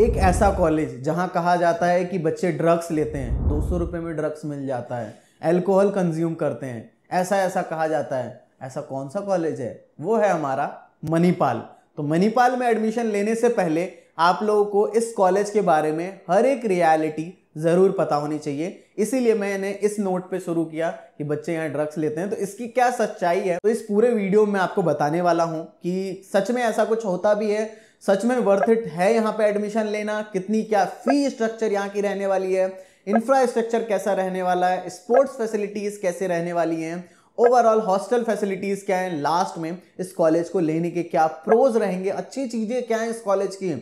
एक ऐसा कॉलेज जहां कहा जाता है कि बच्चे ड्रग्स लेते हैं दो सौ रुपये में ड्रग्स मिल जाता है एल्कोहल कंज्यूम करते हैं ऐसा ऐसा कहा जाता है ऐसा कौन सा कॉलेज है वो है हमारा मणिपाल तो मणिपाल में एडमिशन लेने से पहले आप लोगों को इस कॉलेज के बारे में हर एक रियलिटी ज़रूर पता होनी चाहिए इसीलिए मैंने इस नोट पे शुरू किया कि बच्चे यहाँ ड्रग्स लेते हैं तो इसकी क्या सच्चाई है तो इस पूरे वीडियो में आपको बताने वाला हूँ कि सच में ऐसा कुछ होता भी है सच में वर्थ इट है यहाँ पे एडमिशन लेना कितनी क्या फी स्ट्रक्चर यहाँ की रहने वाली है इंफ्रास्ट्रक्चर कैसा रहने वाला है स्पोर्ट्स फैसिलिटीज़ कैसे रहने वाली हैं ओवरऑल हॉस्टल फैसिलिटीज़ क्या है लास्ट में इस कॉलेज को लेने के क्या प्रोज रहेंगे अच्छी चीज़ें क्या हैं इस कॉलेज की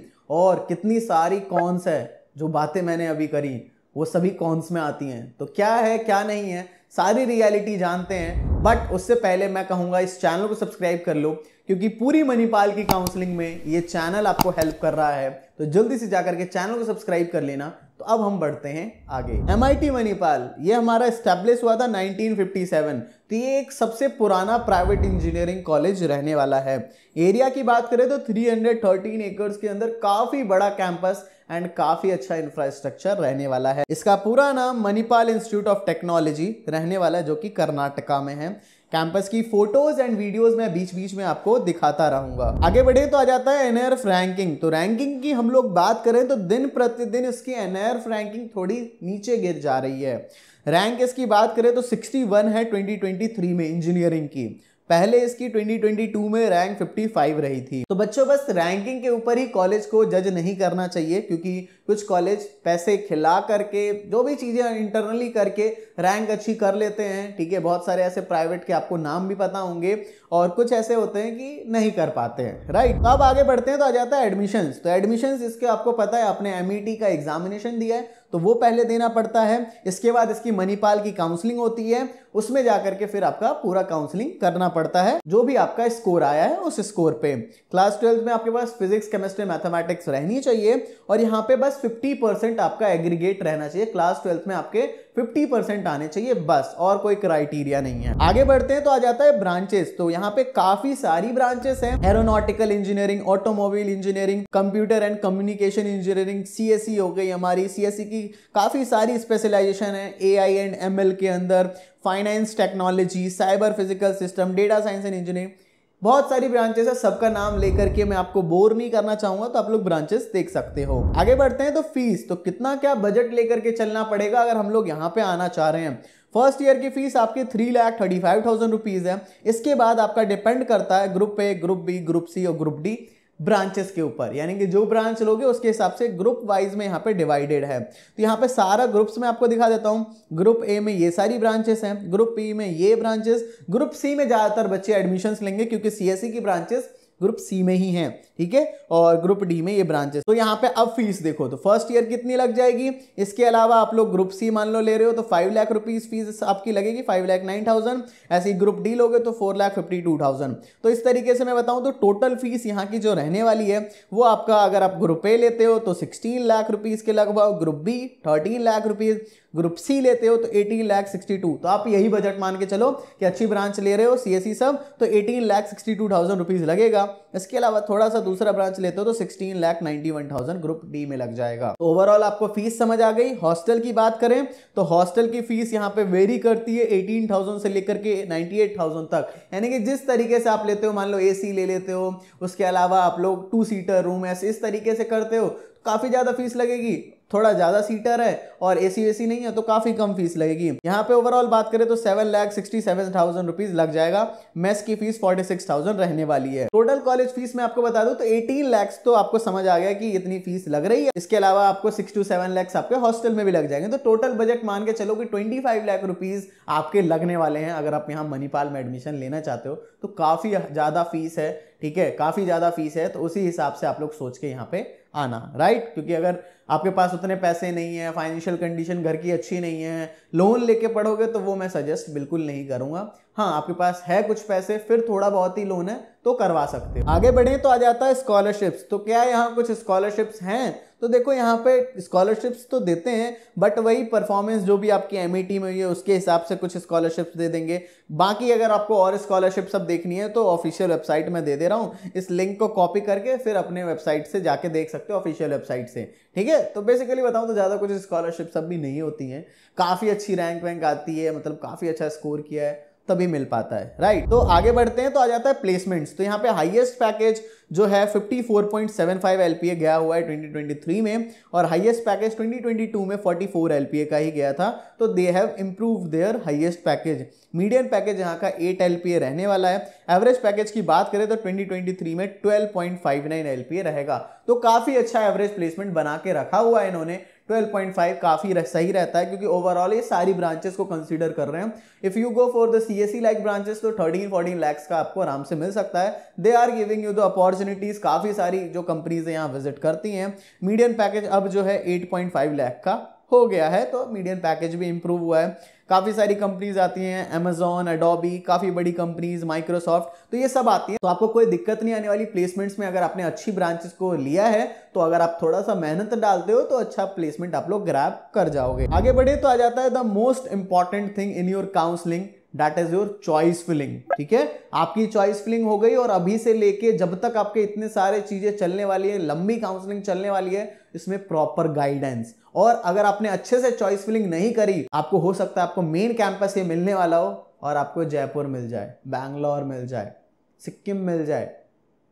और कितनी सारी कॉन्स है जो बातें मैंने अभी करी वो सभी कॉन्स में आती हैं तो क्या है क्या नहीं है सारी रियलिटी जानते हैं बट उससे पहले मैं कहूँगा इस चैनल को सब्सक्राइब कर लो क्योंकि पूरी मणिपाल की काउंसलिंग में ये चैनल आपको हेल्प कर रहा है तो जल्दी से जाकर के चैनल को सब्सक्राइब कर लेना तो अब हम बढ़ते हैं आगे एम आई मणिपाल ये हमारा स्टैब्लिश हुआ था 1957 तो ये एक सबसे पुराना प्राइवेट इंजीनियरिंग कॉलेज रहने वाला है एरिया की बात करें तो 313 एकर्स के अंदर काफ़ी बड़ा कैंपस एंड काफ़ी अच्छा इंफ्रास्ट्रक्चर रहने वाला है इसका पूरा नाम मणिपाल इंस्टीट्यूट ऑफ टेक्नोलॉजी रहने वाला है जो कि कर्नाटका में है कैंपस की फोटोज एंड वीडियोज मैं बीच बीच में आपको दिखाता रहूंगा आगे बढ़े तो आ जाता है एनआरएफ रैंकिंग तो रैंकिंग की हम लोग बात करें तो दिन प्रतिदिन इसकी एनआरएफ रैंकिंग थोड़ी नीचे गिर जा रही है रैंक इसकी बात करें तो 61 है 2023 में इंजीनियरिंग की पहले इसकी 2022 में रैंक 55 रही थी तो बच्चों बस रैंकिंग के ऊपर ही कॉलेज को जज नहीं करना चाहिए क्योंकि कुछ कॉलेज पैसे खिला करके जो भी चीज़ें इंटरनली करके रैंक अच्छी कर लेते हैं ठीक है बहुत सारे ऐसे प्राइवेट के आपको नाम भी पता होंगे और कुछ ऐसे होते हैं कि नहीं कर पाते हैं राइट तो अब आगे बढ़ते हैं तो आ जाता है एडमिशन्स तो एडमिशन्स इसके आपको पता है आपने एम e का एग्जामिनेशन दिया है तो वो पहले देना पड़ता है इसके बाद इसकी मणिपाल की काउंसलिंग होती है उसमें जाकर के फिर आपका पूरा काउंसलिंग करना पड़ता है जो भी आपका स्कोर आया है उस स्कोर पे क्लास ट्वेल्थ में आपके पास फिजिक्स केमिस्ट्री मैथमेटिक्स रहनी चाहिए और यहाँ पे बस 50 परसेंट आपका एग्रीगेट रहना चाहिए क्लास ट्वेल्थ में आपके फिफ्टी परसेंट आने चाहिए बस और कोई क्राइटेरिया नहीं है आगे बढ़ते हैं तो आ जाता है ब्रांचेस तो यहाँ पे काफी सारी ब्रांचेस हैं aeronautical engineering automobile engineering computer and communication engineering C हो गई हमारी सी e की काफी सारी स्पेशलाइजेशन है ए एंड एम के अंदर finance technology cyber physical system data science and engineering बहुत सारी ब्रांचेस है सबका नाम लेकर के मैं आपको बोर नहीं करना चाहूंगा तो आप लोग ब्रांचेस देख सकते हो आगे बढ़ते हैं तो फीस तो कितना क्या बजट लेकर के चलना पड़ेगा अगर हम लोग यहाँ पे आना चाह रहे हैं फर्स्ट ईयर की फीस आपकी three lakh thirty five thousand rupees है इसके बाद आपका डिपेंड करता है group A group B group C और ग्रुप डी ब्रांचेस के ऊपर यानी कि जो ब्रांच लोगे उसके हिसाब से ग्रुप वाइज में यहाँ पे डिवाइडेड है तो यहाँ पे सारा ग्रुप्स में आपको दिखा देता हूँ ग्रुप ए में ये सारी ब्रांचेस हैं ग्रुप बी में ये ब्रांचेस ग्रुप सी में ज़्यादातर बच्चे एडमिशन्स लेंगे क्योंकि सी e की ब्रांचेस ग्रुप सी में ही हैं ठीक है और ग्रुप डी में ये ब्रांचेस तो यहाँ पे अब फीस देखो तो फर्स्ट ईयर कितनी लग जाएगी इसके अलावा आप लोग ग्रुप सी मान लो ले रहे हो तो फाइव लाख रुपीज फीस आपकी लगेगी फाइव लाख नाइन थाउजेंड ऐसे ग्रुप डी लोगे तो four lakh fifty two thousand तो इस तरीके से मैं बताऊँ तो टोटल फीस यहाँ की जो रहने वाली है वो आपका अगर आप ग्रुप ए लेते हो तो सिक्सटीन लाख रुपीज़ के लगभग group B thirteen lakh rupees group C लेते हो तो एटीन लैख सिक्सटी टू तो आप यही बजट मान के चलो कि अच्छी ब्रांच ले रहे हो सी एस सी सब तो eighteen lakh sixty two thousand rupees लगेगा इसके अलावा थोड़ा सा दूसरा ब्रांच लेते हो तो sixteen lakh ninety one thousand group D में लग जाएगा ओवरऑल तो आपको फीस समझ आ गई हॉस्टल की बात करें तो हॉस्टल की फीस यहाँ पे वेरी करती है एटीन थाउजेंड से लेकर के नाइन्टी एट थाउजेंड तक यानी कि जिस तरीके से आप लेते हो मान लो ए सी ले लेते हो उसके अलावा आप लोग टू सीटर रूम ऐसे इस तरीके से करते हो तो काफ़ी ज़्यादा फीस लगेगी थोड़ा ज़्यादा सीटर है और ए सी वेसी नहीं है तो काफ़ी कम फीस लगेगी यहाँ पे ओवरऑल बात करें तो seven lakh sixty seven thousand rupees लग जाएगा मेस की फीस फोर्टी सिक्स थाउजेंड रहने वाली है टोटल कॉलेज फीस मैं आपको बता दूँ तो एटीन लैक्स तो आपको समझ आ गया कि इतनी फीस लग रही है इसके अलावा आपको सिक्स टू सेवन लैक्स आपके हॉस्टल में भी लग जाएंगे तो टोटल बजट मान के चलो कि ट्वेंटी फाइव लाख रुपीज़ आपके लगने वाले हैं अगर आप यहाँ मणिपाल में एडमिशन लेना चाहते हो तो काफ़ी ज़्यादा फीस है ठीक है काफ़ी ज़्यादा फीस है तो उसी हिसाब से आप लोग सोच के यहाँ पे आना राइट क्योंकि अगर आपके पास उतने पैसे नहीं है फाइनेंशियल कंडीशन घर की अच्छी नहीं है लोन लेके पढ़ोगे तो वो मैं सजेस्ट बिल्कुल नहीं करूंगा हाँ आपके पास है कुछ पैसे फिर थोड़ा बहुत ही लोन है तो करवा सकते हो आगे बढ़े तो आ जाता है स्कॉलरशिप्स तो क्या यहाँ कुछ स्कॉलरशिप्स हैं तो देखो यहाँ पे स्कॉलरशिप्स तो देते हैं बट वही परफॉर्मेंस जो भी आपकी एम e में हुई है उसके हिसाब से कुछ स्कॉलरशिप्स दे देंगे बाकी अगर आपको और स्कॉलरशिप सब देखनी है तो ऑफिशियल वेबसाइट में दे दे रहा हूँ इस लिंक को कॉपी करके फिर अपने वेबसाइट से जाके देख सकते हो ऑफिशियल वेबसाइट से ठीक है तो बेसिकली बताऊँ तो ज़्यादा कुछ स्कॉलरशिप सब भी नहीं होती हैं काफ़ी अच्छी रैंक वैंक आती है मतलब काफ़ी अच्छा स्कोर किया है तभी मिल पाता है राइट तो आगे बढ़ते हैं तो आ जाता है प्लेसमेंट्स तो यहाँ पे हाईएस्ट पैकेज जो है 54.75 LPA गया हुआ है 2023 में और हाईएस्ट पैकेज 2022 में 44 LPA का ही गया था तो they have improve their highest package medium package यहाँ का 8 LPA रहने वाला है एवरेज पैकेज की बात करें तो 2023 में 12.59 LPA रहेगा तो काफ़ी अच्छा एवरेज प्लेसमेंट बना के रखा हुआ है इन्होंने 12.5 काफ़ी रह, सही रहता है क्योंकि ओवरऑल ये सारी ब्रांचेस को कंसीडर कर रहे हैं if you go for the C S C like branches तो 13 14 लैक्स का आपको आराम से मिल सकता है they are giving you the opportunities काफ़ी सारी जो कंपनीज यहाँ विजिट करती हैं मीडियम पैकेज अब जो है 8.5 लाख का हो गया है तो मीडियम पैकेज भी इम्प्रूव हुआ है काफ़ी सारी कंपनीज आती हैं अमेजोन अडोबी काफ़ी बड़ी कंपनीज माइक्रोसॉफ्ट तो ये सब आती हैं तो आपको कोई दिक्कत नहीं आने वाली प्लेसमेंट्स में अगर आपने अच्छी ब्रांचेस को लिया है तो अगर आप थोड़ा सा मेहनत डालते हो तो अच्छा प्लेसमेंट आप लोग ग्रैप कर जाओगे आगे बढ़े तो आ जाता है the most important thing in your counselling that is your choice filling ठीक है आपकी चॉइस फिलिंग हो गई और अभी से लेके जब तक आपके इतने सारे चीज़ें चलने वाली है लंबी काउंसलिंग चलने वाली है इसमें प्रॉपर गाइडेंस और अगर आपने अच्छे से चॉइस फिलिंग नहीं करी आपको हो सकता है आपको मेन कैंपस ये मिलने वाला हो और आपको जयपुर मिल जाए बैंगलोर मिल जाए सिक्किम मिल जाए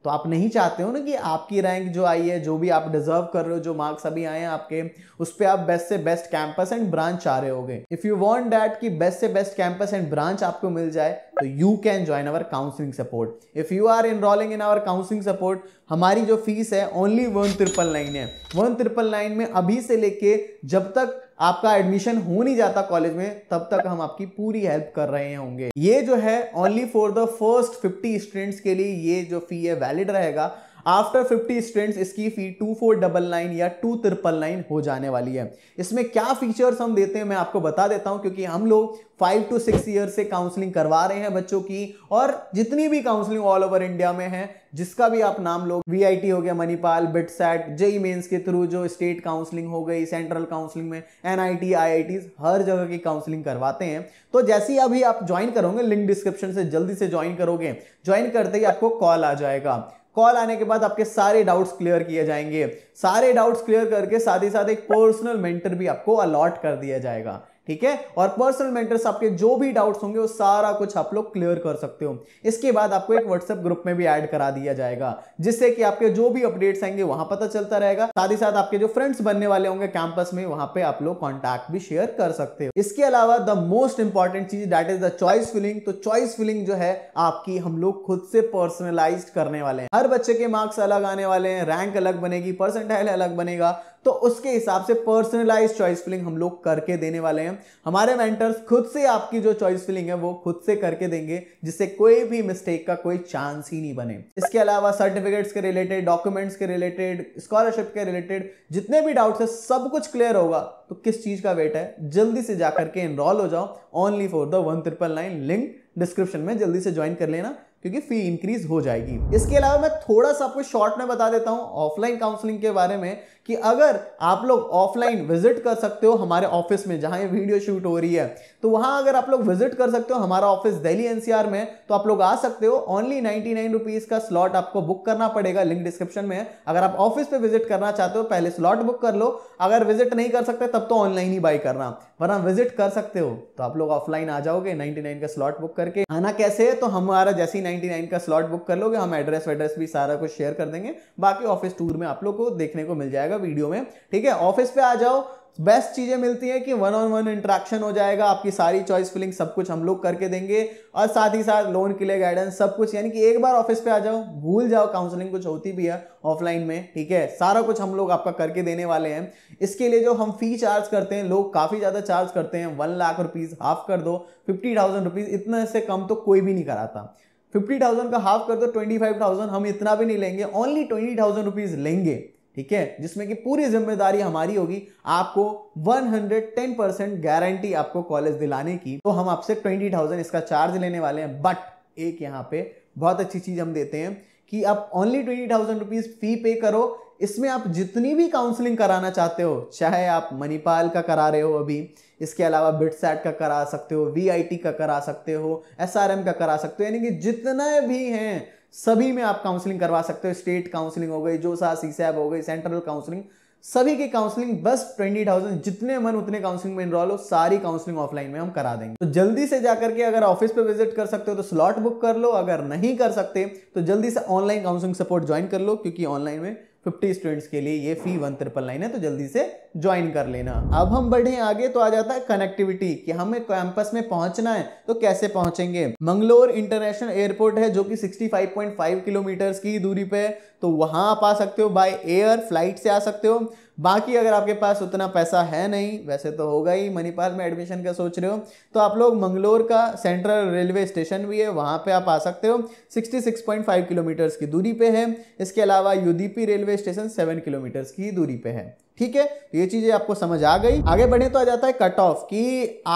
तो आप नहीं चाहते हो ना कि आपकी रैंक जो आई है जो भी आप डिजर्व कर रहे हो जो मार्क्स अभी आए हैं आपके उस पर आप बेस्ट से बेस्ट कैंपस एंड ब्रांच आ रहे होगे इफ यू वॉन्ट डैट कि बेस्ट से बेस्ट कैंपस एंड ब्रांच आपको मिल जाए तो you can join our counselling support if you are enrolling in our counselling support हमारी जो फीस है ओनली वन ट्रिपल नाइन है वन ट्रिपल नाइन में अभी से लेके जब तक आपका एडमिशन हो नहीं जाता कॉलेज में तब तक हम आपकी पूरी हेल्प कर रहे होंगे ये जो है only for the first 50 students के लिए ये जो फी है वैलिड रहेगा आफ्टर 50 स्टूडेंट्स इसकी fee two four double nine या टू ट्रिपल नाइन हो जाने वाली है इसमें क्या फीचर्स हम देते हैं मैं आपको बता देता हूं क्योंकि हम लोग फाइव टू सिक्स ईयर से काउंसलिंग करवा रहे हैं बच्चों की और जितनी भी काउंसलिंग ऑल ओवर इंडिया में है जिसका भी आप नाम लोग वीआईटी हो गया मणिपाल बिटसेट जेई मेंस के थ्रू जो स्टेट काउंसलिंग हो गई सेंट्रल काउंसलिंग में एनआईटी आईआईटी हर जगह की काउंसलिंग करवाते हैं तो जैसे ही अभी आप ज्वाइन करोगे लिंक डिस्क्रिप्शन से जल्दी से ज्वाइन करोगे ज्वाइन करते ही आपको कॉल आ जाएगा कॉल आने के बाद आपके सारे डाउट्स क्लियर किए जाएंगे सारे डाउट्स क्लियर करके साथ ही साथ एक पर्सनल मेंटर भी आपको अलॉट कर दिया जाएगा ठीक है और पर्सनल मेंटर्स आपके जो भी डाउट्स होंगे वो सारा कुछ आप लोग क्लियर कर सकते हो इसके बाद आपको एक व्हाट्सएप ग्रुप में भी ऐड करा दिया जाएगा जिससे कि आपके जो भी अपडेट्स आएंगे वहां पता चलता रहेगा साथ ही साथ आपके जो फ्रेंड्स बनने वाले होंगे कैंपस में वहां पे आप लोग कॉन्टैक्ट भी शेयर कर सकते हो इसके अलावा द मोस्ट इंपॉर्टेंट चीज that is the choice filling तो चॉइस फिलिंग जो है आपकी हम लोग खुद से पर्सनलाइज करने वाले हैं हर बच्चे के मार्क्स अलग आने वाले हैं रैंक अलग बनेगी परसेंटाइल अलग बनेगा तो उसके हिसाब से पर्सनलाइज चॉइस फिलिंग हम लोग करके देने वाले हैं हमारे मेंटर्स खुद से आपकी जो चॉइस फिलिंग है वो खुद से करके देंगे जिससे कोई भी मिस्टेक का कोई चांस ही नहीं बने इसके अलावा सर्टिफिकेट्स के रिलेटेड डॉक्यूमेंट्स के रिलेटेड स्कॉलरशिप के रिलेटेड जितने भी डाउट्स है सब कुछ क्लियर होगा तो किस चीज़ का वेट है जल्दी से जाकर के इनरोल हो जाओ only for the one triple nine link description में जल्दी से ज्वाइन कर लेना क्योंकि फी इंक्रीज हो जाएगी इसके अलावा मैं थोड़ा सा आपको शॉर्ट में बता देता हूँ ऑफलाइन काउंसलिंग के बारे में कि अगर आप लोग ऑफलाइन विजिट कर सकते हो हमारे ऑफिस में जहां ये वीडियो शूट हो रही है तो वहां अगर आप लोग विजिट कर सकते हो हमारा ऑफिस दिल्ली एनसीआर में तो आप लोग आ सकते हो ओनली नाइनटी नाइन रुपीज का स्लॉट आपको बुक करना पड़ेगा लिंक डिस्क्रिप्शन में अगर आप ऑफिस पे विजिट करना चाहते हो पहले स्लॉट बुक कर लो अगर विजिट नहीं कर सकते तब तो ऑनलाइन ही बाई करना वरना विजिट कर सकते हो तो आप लोग ऑफलाइन आ जाओगे नाइनटी का स्लॉट बुक करके आना कैसे है तो हमारा जैसे ही नाइनटी का स्लॉट बुक कर लोगे हम एड्रेस वेड्रेस भी सारा कुछ शेयर कर देंगे बाकी ऑफिस टूर में आप लोग को देखने को मिल जाएगा जाएगा वीडियो में ठीक है ऑफिस पे आ जाओ बेस्ट चीज़ें मिलती हैं कि वन ऑन वन इंट्रैक्शन हो जाएगा आपकी सारी चॉइस फिलिंग सब कुछ हम लोग करके देंगे और साथ ही साथ लोन के लिए गाइडेंस सब कुछ यानी कि एक बार ऑफिस पे आ जाओ भूल जाओ काउंसलिंग कुछ होती भी है ऑफलाइन में ठीक है सारा कुछ हम लोग आपका करके देने वाले हैं इसके लिए जो हम फी चार्ज करते हैं लोग काफ़ी ज़्यादा चार्ज करते हैं वन लाख रुपीज़ हाफ कर दो फिफ्टी थाउजेंड इतना से कम तो कोई भी नहीं कराता 50,000 का हाफ कर दो 25,000 हम इतना भी नहीं लेंगे ओनली 20,000 थाउजेंड लेंगे ठीक है जिसमें कि पूरी जिम्मेदारी हमारी होगी आपको 110 परसेंट गारंटी आपको कॉलेज दिलाने की तो हम आपसे 20,000 इसका चार्ज लेने वाले हैं बट एक यहाँ पे बहुत अच्छी चीज़ हम देते हैं कि आप only twenty thousand rupees fee pay करो इसमें आप जितनी भी काउंसलिंग कराना चाहते हो चाहे आप मणिपाल का करा रहे हो अभी इसके अलावा बिटसैट का करा सकते हो वीआईटी का करा सकते हो एसआरएम का करा सकते हो यानी कि जितना भी हैं सभी में आप काउंसलिंग करवा सकते हो स्टेट काउंसलिंग हो गई जो सी सैब हो गई सेंट्रल काउंसलिंग सभी की काउंसलिंग बस ट्वेंटी थाउजेंड जितने मन उतने काउंसलिंग में इनरॉल हो सारी काउंसलिंग ऑफलाइन में हम करा देंगे तो जल्दी से जाकर के अगर ऑफिस पे विजिट कर सकते हो तो स्लॉट बुक कर लो अगर नहीं कर सकते तो जल्दी से ऑनलाइन काउंसलिंग सपोर्ट ज्वाइन कर लो क्योंकि ऑनलाइन में फिफ्टी स्टूडेंट्स के लिए ये फी वन ट्रिपल नाइन है तो जल्दी से ज्वाइन कर लेना अब हम बढ़े आगे तो आ जाता है कनेक्टिविटी कि हमें कैंपस में पहुंचना है तो कैसे पहुंचेंगे मंगलोर इंटरनेशनल एयरपोर्ट है जो कि 65.5 किलोमीटर की दूरी पे है तो वहां आप आ सकते हो बाय एयर फ्लाइट से आ सकते हो बाकी अगर आपके पास उतना पैसा है नहीं वैसे तो होगा ही मणिपाल में एडमिशन का सोच रहे हो तो आप लोग मंगलोर का सेंट्रल रेलवे स्टेशन भी है वहाँ पे आप आ सकते हो 66.5 किलोमीटर्स की दूरी पे है इसके अलावा यूडीपी रेलवे स्टेशन 7 किलोमीटर्स की दूरी पे है ठीक है तो ये चीजें आपको समझ आ गई आगे बढ़े तो आ जाता है कट ऑफ कि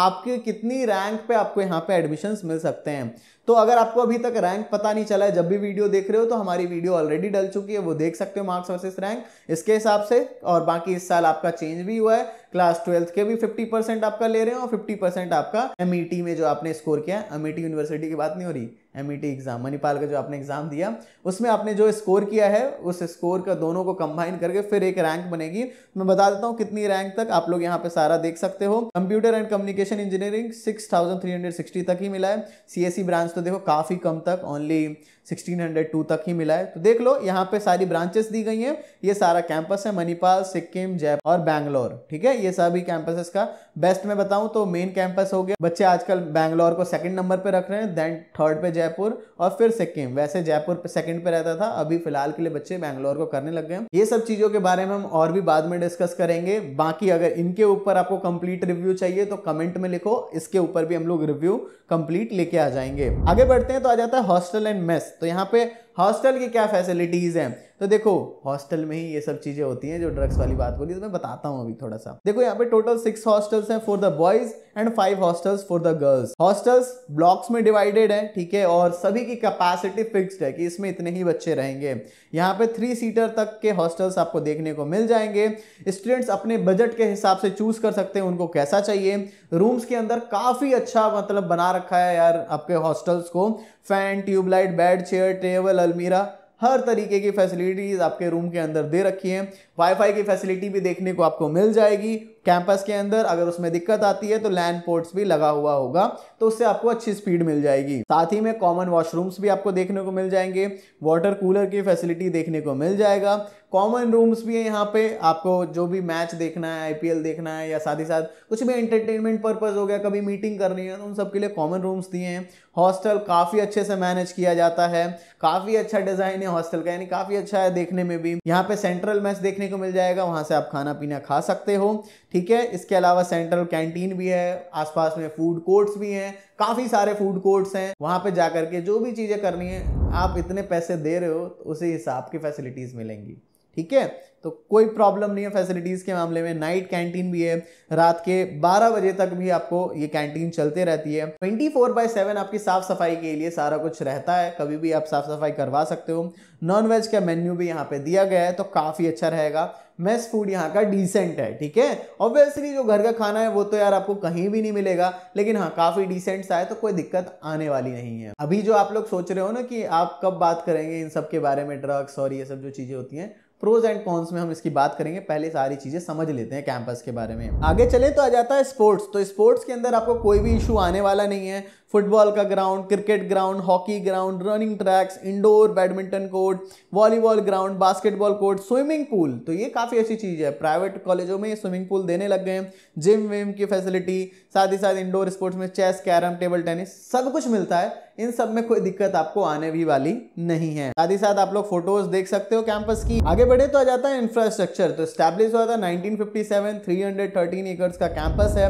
आपके कितनी रैंक पे आपको यहाँ पे एडमिशंस मिल सकते हैं तो अगर आपको अभी तक रैंक पता नहीं चला है जब भी वीडियो देख रहे हो तो हमारी वीडियो ऑलरेडी डल चुकी है वो देख सकते हो मार्क्स वर्सेस रैंक इसके हिसाब से और बाकी इस साल आपका चेंज भी हुआ है क्लास ट्वेल्थ के भी 50 परसेंट आपका ले रहे हो और 50 परसेंट आपका एम e में जो आपने स्कोर किया है एम यूनिवर्सिटी e की बात नहीं हो रही M E T exam Manipal का जो आपने एग्ज़ाम दिया उसमें आपने जो स्कोर किया है उस स्कोर का दोनों को कंबाइन करके फिर एक रैंक बनेगी मैं बता देता हूँ कितनी रैंक तक आप लोग यहाँ पे सारा देख सकते हो कंप्यूटर एंड कम्युनिकेशन इंजीनियरिंग 6360 तक ही मिला है सीएससी ब्रांच e तो देखो काफ़ी कम तक ओनली 1602 तक ही मिला है तो देख लो यहाँ पे सारी ब्रांचेस दी गई हैं ये सारा कैंपस है मणिपाल सिक्किम जयपुर और बैंगलोर ठीक है ये सभी कैंपसेस का बेस्ट मैं बताऊँ तो मेन कैंपस हो गया बच्चे आजकल बैंगलोर को सेकंड नंबर पे रख रहे हैं देन थर्ड पे जयपुर और फिर सिक्किम वैसे जयपुर सेकंड पे रहता था अभी फिलहाल के लिए बच्चे बैंगलोर को करने लग गए ये सब चीज़ों के बारे में हम और भी बाद में डिस्कस करेंगे बाकी अगर इनके ऊपर आपको कंप्लीट रिव्यू चाहिए तो कमेंट में लिखो इसके ऊपर भी हम लोग रिव्यू कंप्लीट लेके आ जाएंगे आगे बढ़ते हैं तो आ जाता है हॉस्टल एंड मेस तो यहाँ पे हॉस्टल की क्या फैसिलिटीज़ हैं तो देखो हॉस्टल में ही ये सब चीज़ें होती हैं जो ड्रग्स वाली बात बोली तो मैं बताता हूँ अभी थोड़ा सा देखो यहाँ पे टोटल सिक्स हॉस्टल्स हैं for the boys and five hostels for the girls hostels blocks में डिवाइडेड है ठीक है और सभी की कैपेसिटी फिक्सड है कि इसमें इतने ही बच्चे रहेंगे यहाँ पे थ्री सीटर तक के हॉस्टल्स आपको देखने को मिल जाएंगे स्टूडेंट्स अपने बजट के हिसाब से चूज कर सकते हैं उनको कैसा चाहिए रूम्स के अंदर काफ़ी अच्छा मतलब बना रखा है यार आपके हॉस्टल्स को fan tube light bed chair table अलमीरा हर तरीके की फैसिलिटीज़ आपके रूम के अंदर दे रखी हैं वाईफाई की फैसिलिटी भी देखने को आपको मिल जाएगी कैंपस के अंदर अगर उसमें दिक्कत आती है तो लैंड पोर्ट्स भी लगा हुआ होगा तो उससे आपको अच्छी स्पीड मिल जाएगी साथ ही में कॉमन वॉशरूम्स भी आपको देखने को मिल जाएंगे वाटर कूलर की फैसिलिटी देखने को मिल जाएगा कॉमन रूम्स भी है यहाँ पे आपको जो भी मैच देखना है आईपीएल देखना है या साथ ही साथ कुछ भी एंटरटेनमेंट पर्पज़ हो गया कभी मीटिंग करनी है तो उन सब के लिए कॉमन रूम्स दिए हैं हॉस्टल काफ़ी अच्छे से मैनेज किया जाता है काफ़ी अच्छा डिज़ाइन है हॉस्टल का यानी काफ़ी अच्छा है देखने में भी यहाँ पे सेंट्रल मैच देखने देखने को मिल जाएगा वहाँ से आप खाना पीना खा सकते हो ठीक है इसके अलावा सेंट्रल कैंटीन भी है आसपास में फूड कोर्ट्स भी हैं काफ़ी सारे फूड कोर्ट्स हैं वहाँ पे जा करके जो भी चीज़ें करनी है आप इतने पैसे दे रहे हो तो उसी हिसाब की फैसिलिटीज़ मिलेंगी ठीक है तो कोई प्रॉब्लम नहीं है फैसिलिटीज़ के मामले में नाइट कैंटीन भी है रात के 12 बजे तक भी आपको ये कैंटीन चलते रहती है 24 फोर बाई सेवन आपकी साफ़ सफाई के लिए सारा कुछ रहता है कभी भी आप साफ़ सफाई करवा सकते हो नॉन वेज का मेन्यू भी यहाँ पे दिया गया है तो काफ़ी अच्छा रहेगा मेस फूड यहाँ का डिसेंट है ठीक है ऑब्वियसली जो घर का खाना है वो तो यार आपको कहीं भी नहीं मिलेगा लेकिन हाँ काफ़ी डिसेंट सा है तो कोई दिक्कत आने वाली नहीं है अभी जो आप लोग सोच रहे हो ना कि आप कब बात करेंगे इन सब के बारे में ड्रग्स और ये सब जो चीज़ें होती हैं प्रोज एंड कॉन्स में हम इसकी बात करेंगे पहले सारी चीज़ें समझ लेते हैं कैंपस के बारे में आगे चले तो आ जाता है स्पोर्ट्स तो स्पोर्ट्स के अंदर आपको कोई भी इशू आने वाला नहीं है फुटबॉल का ground cricket ground hockey ground running tracks indoor badminton court volleyball ground basketball court swimming pool तो ये काफ़ी अच्छी चीज़ है प्राइवेट कॉलेजों में स्विमिंग पूल देने लग गए हैं जिम विम की फैसिलिटी साथ ही साथ इंडोर स्पोर्ट्स में चेस कैरम टेबल टेनिस सब कुछ मिलता है इन सब में कोई दिक्कत आपको आने भी वाली नहीं है साथ ही साथ आप लोग फोटोज देख सकते हो कैंपस की आगे बढ़े तो आ जाता है इंफ्रास्ट्रक्चर तो स्टैब्लिश हुआ था 1957 313 एकर्स का कैंपस है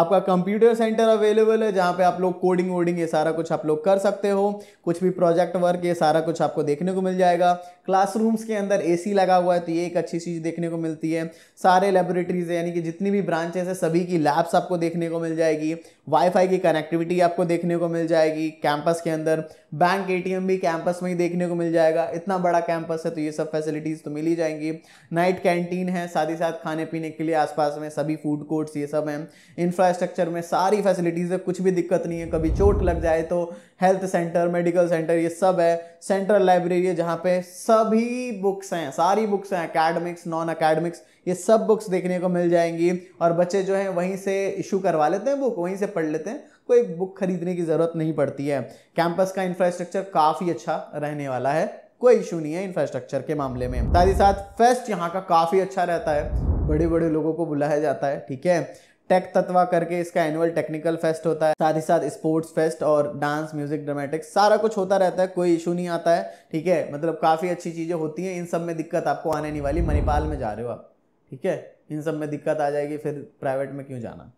आपका कंप्यूटर सेंटर अवेलेबल है जहाँ पे आप लोग कोडिंग कोडिंग वोडिंग ये सारा कुछ आप लोग कर सकते हो कुछ भी प्रोजेक्ट वर्क ये सारा कुछ आपको देखने को मिल जाएगा क्लासरूम्स के अंदर एसी लगा हुआ है तो ये एक अच्छी चीज़ देखने को मिलती है सारे लेबोरेटरीज है यानी कि जितनी भी ब्रांचेस है सभी की लैब्स आपको देखने को मिल जाएगी वाईफाई की कनेक्टिविटी आपको देखने को मिल जाएगी कैंपस के अंदर बैंक एटीएम भी कैंपस में ही देखने को मिल जाएगा इतना बड़ा कैंपस है तो ये सब फैसिलिटीज़ तो मिल ही जाएंगी नाइट कैंटीन है साथ ही साथ खाने पीने के लिए आसपास में सभी फूड कोर्ट्स ये सब हैं इंफ्रास्ट्रक्चर में सारी फैसिलिटीज़ है कुछ भी दिक्कत नहीं है कभी चोट लग जाए तो हेल्थ सेंटर मेडिकल सेंटर ये सब है सेंट्रल लाइब्रेरी है जहाँ पे सभी बुक्स हैं सारी बुक्स हैं अकेडमिक्स नॉन अकेडमिक्स ये सब बुक्स देखने को मिल जाएंगी और बच्चे जो हैं वहीं से इशू करवा लेते हैं बुक वहीं से पढ़ लेते हैं कोई बुक खरीदने की ज़रूरत नहीं पड़ती है कैंपस का इंफ्रास्ट्रक्चर काफ़ी अच्छा रहने वाला है कोई इशू नहीं है इंफ्रास्ट्रक्चर के मामले में साथ ही साथ फेस्ट यहाँ का काफ़ी अच्छा रहता है बड़े बड़े लोगों को बुलाया जाता है ठीक है टेक तत्वा करके इसका एनुअल टेक्निकल फेस्ट होता है साथ ही साथ स्पोर्ट्स फेस्ट और डांस म्यूजिक ड्रामेटिक्स सारा कुछ होता रहता है कोई इशू नहीं आता है ठीक है मतलब काफ़ी अच्छी चीज़ें होती हैं इन सब में दिक्कत आपको आने नहीं वाली मणिपाल में जा रहे हो आप ठीक है इन सब में दिक्कत आ जाएगी फिर प्राइवेट में क्यों जाना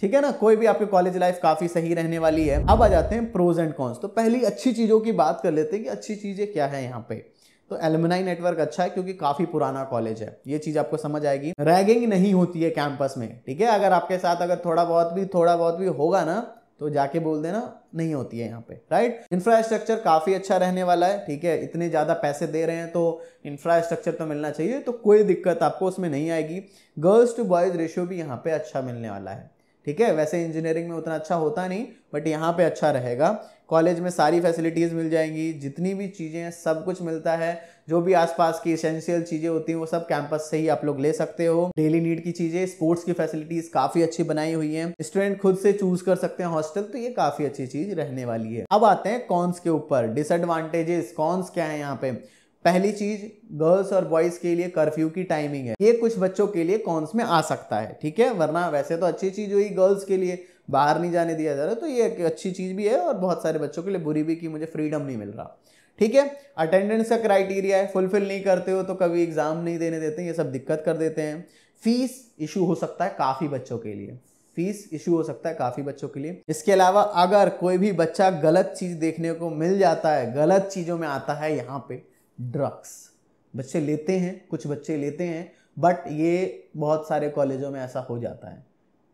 ठीक है ना कोई भी आपके कॉलेज लाइफ काफ़ी सही रहने वाली है अब आ जाते हैं प्रोज एंड कॉन्स तो पहली अच्छी चीज़ों की बात कर लेते हैं कि अच्छी चीज़ें क्या है यहाँ पे तो एलमनाई नेटवर्क अच्छा है क्योंकि काफ़ी पुराना कॉलेज है ये चीज़ आपको समझ आएगी रैगिंग नहीं होती है कैंपस में ठीक है अगर आपके साथ अगर थोड़ा बहुत भी थोड़ा बहुत भी होगा ना तो जाके बोल देना नहीं होती है यहाँ पे राइट इंफ्रास्ट्रक्चर काफ़ी अच्छा रहने वाला है ठीक है इतने ज़्यादा पैसे दे रहे हैं तो इंफ्रास्ट्रक्चर तो मिलना चाहिए तो कोई दिक्कत आपको उसमें नहीं आएगी गर्ल्स टू बॉयज़ रेशियो भी यहाँ पे अच्छा मिलने वाला है ठीक है वैसे इंजीनियरिंग में उतना अच्छा होता नहीं बट यहाँ पे अच्छा रहेगा कॉलेज में सारी फैसिलिटीज़ मिल जाएंगी जितनी भी चीज़ें हैं सब कुछ मिलता है जो भी आसपास की इसेंशियल चीज़ें होती हैं वो सब कैंपस से ही आप लोग ले सकते हो डेली नीड की चीज़ें स्पोर्ट्स की फैसिलिटीज़ काफ़ी अच्छी बनाई हुई हैं स्टूडेंट खुद से चूज़ कर सकते हैं हॉस्टल तो ये काफ़ी अच्छी चीज़ रहने वाली है अब आते हैं कॉन्स के ऊपर डिसएडवांटेजेस कॉन्स क्या है यहाँ पे पहली चीज गर्ल्स और बॉयज के लिए कर्फ्यू की टाइमिंग है ये कुछ बच्चों के लिए कॉन्स में आ सकता है ठीक है वरना वैसे तो अच्छी चीज हुई गर्ल्स के लिए बाहर नहीं जाने दिया जा रहा तो ये एक अच्छी चीज भी है और बहुत सारे बच्चों के लिए बुरी भी कि मुझे फ्रीडम नहीं मिल रहा ठीक है अटेंडेंस का क्राइटेरिया है फुलफिल नहीं करते हो तो कभी एग्जाम नहीं देने देते ये सब दिक्कत कर देते हैं फीस इशू हो सकता है काफ़ी बच्चों के लिए फीस इशू हो सकता है काफ़ी बच्चों के लिए इसके अलावा अगर कोई भी बच्चा गलत चीज़ देखने को मिल जाता है गलत चीज़ों में आता है यहाँ पे ड्रग्स बच्चे लेते हैं कुछ बच्चे लेते हैं बट ये बहुत सारे कॉलेजों में ऐसा हो जाता है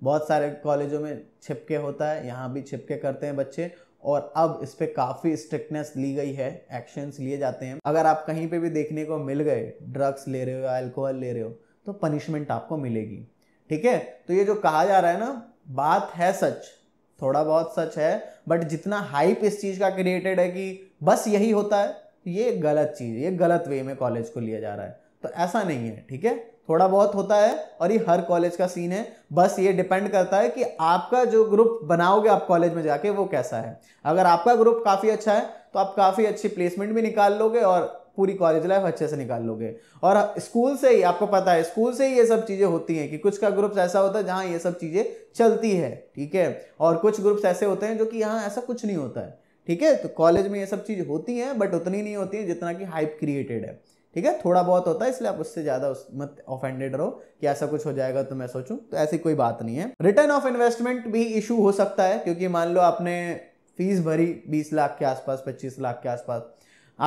बहुत सारे कॉलेजों में छिपके होता है यहाँ भी छिपके करते हैं बच्चे और अब इस पर काफ़ी स्ट्रिक्टनेस ली गई है एक्शंस लिए जाते हैं अगर आप कहीं पे भी देखने को मिल गए ड्रग्स ले रहे हो या एल्कोहल ले रहे हो तो पनिशमेंट आपको मिलेगी ठीक है तो ये जो कहा जा रहा है ना बात है सच थोड़ा बहुत सच है बट जितना हाइप इस चीज़ का क्रिएटेड है कि बस यही होता है तो ये गलत चीज़ ये गलत वे में कॉलेज को लिया जा रहा है तो ऐसा नहीं है ठीक है थोड़ा बहुत होता है और ये हर कॉलेज का सीन है बस ये डिपेंड करता है कि आपका जो ग्रुप बनाओगे आप कॉलेज में जाके वो कैसा है अगर आपका ग्रुप काफ़ी अच्छा है तो आप काफ़ी अच्छी प्लेसमेंट भी निकाल लोगे और पूरी कॉलेज लाइफ अच्छे से निकाल लोगे और स्कूल से ही आपको पता है स्कूल से ही ये सब चीज़ें होती हैं कि कुछ का ग्रुप्स ऐसा होता है जहाँ ये सब चीज़ें चलती है ठीक है और कुछ ग्रुप्स ऐसे होते हैं जो कि यहाँ ऐसा कुछ नहीं होता है ठीक है तो कॉलेज में ये सब चीज़ होती हैं बट उतनी नहीं होती हैं जितना कि हाइप क्रिएटेड है ठीक है थोड़ा बहुत होता है इसलिए आप उससे ज़्यादा उस मत ऑफेंडेड रहो कि ऐसा कुछ हो जाएगा तो मैं सोचूं तो ऐसी कोई बात नहीं है रिटर्न ऑफ इन्वेस्टमेंट भी इशू हो सकता है क्योंकि मान लो आपने फीस भरी बीस लाख के आसपास पच्चीस लाख के आसपास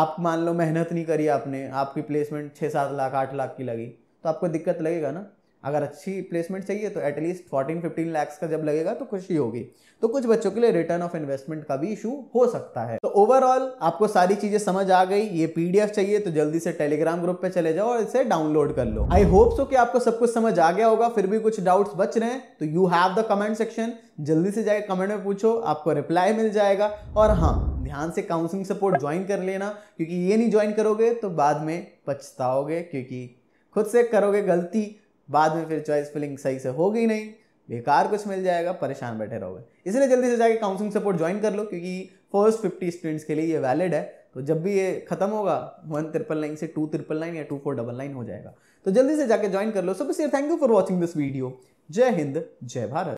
आप मान लो मेहनत नहीं करी आपने आपकी प्लेसमेंट छः सात लाख आठ लाख की लगी तो आपको दिक्कत लगेगा ना अगर अच्छी प्लेसमेंट चाहिए तो एटलीस्ट फोर्टीन फिफ्टीन लैक्स का जब लगेगा तो खुशी होगी तो कुछ बच्चों के लिए रिटर्न ऑफ इन्वेस्टमेंट का भी इशू हो सकता है तो ओवरऑल आपको सारी चीजें समझ आ गई ये पीडीएफ चाहिए तो जल्दी से टेलीग्राम ग्रुप पे चले जाओ और इसे डाउनलोड कर लो आई होप सो कि आपको सब कुछ समझ आ गया होगा फिर भी कुछ डाउट्स बच रहे हैं तो you have the comment section जल्दी से जाए कमेंट में पूछो आपको रिप्लाई मिल जाएगा और हाँ ध्यान से काउंसलिंग सपोर्ट ज्वाइन कर लेना क्योंकि ये नहीं ज्वाइन करोगे तो बाद में पछताओगे क्योंकि खुद से करोगे गलती बाद में फिर चॉइस फिलिंग सही से होगी नहीं बेकार कुछ मिल जाएगा परेशान बैठे रहोगे इसलिए जल्दी से जाके काउंसलिंग सपोर्ट ज्वाइन कर लो क्योंकि फर्स्ट फिफ्टी स्टूडेंट्स के लिए ये वैलिड है तो जब भी ये खत्म होगा वन ट्रिपल नाइन से टू ट्रिपल नाइन या टू फोर डबल नाइन हो जाएगा तो जल्दी से जाके ज्वाइन कर लो सबसे thank you for watching this video जय हिंद जय भारत